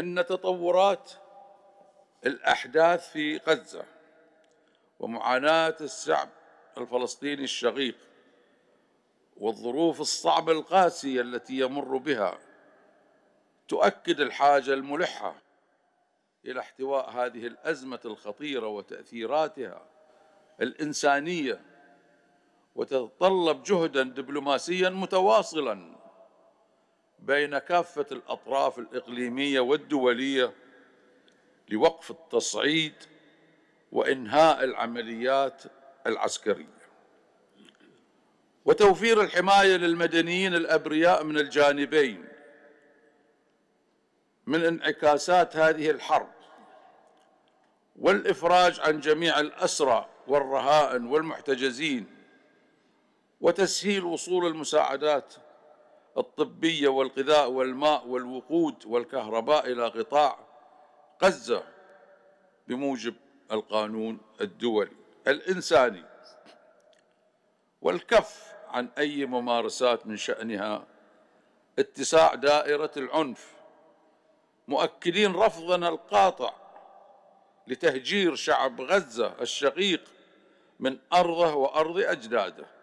ان تطورات الاحداث في غزه ومعاناه الشعب الفلسطيني الشقيق والظروف الصعبه القاسيه التي يمر بها تؤكد الحاجه الملحه الى احتواء هذه الازمه الخطيره وتاثيراتها الانسانيه وتتطلب جهدا دبلوماسيا متواصلا بين كافة الأطراف الإقليمية والدولية لوقف التصعيد وإنهاء العمليات العسكرية وتوفير الحماية للمدنيين الأبرياء من الجانبين من انعكاسات هذه الحرب والإفراج عن جميع الأسرى والرهائن والمحتجزين وتسهيل وصول المساعدات الطبية والغذاء والماء والوقود والكهرباء إلى قطاع غزة بموجب القانون الدولي الإنساني والكف عن أي ممارسات من شأنها اتساع دائرة العنف مؤكدين رفضنا القاطع لتهجير شعب غزة الشقيق من أرضه وأرض أجداده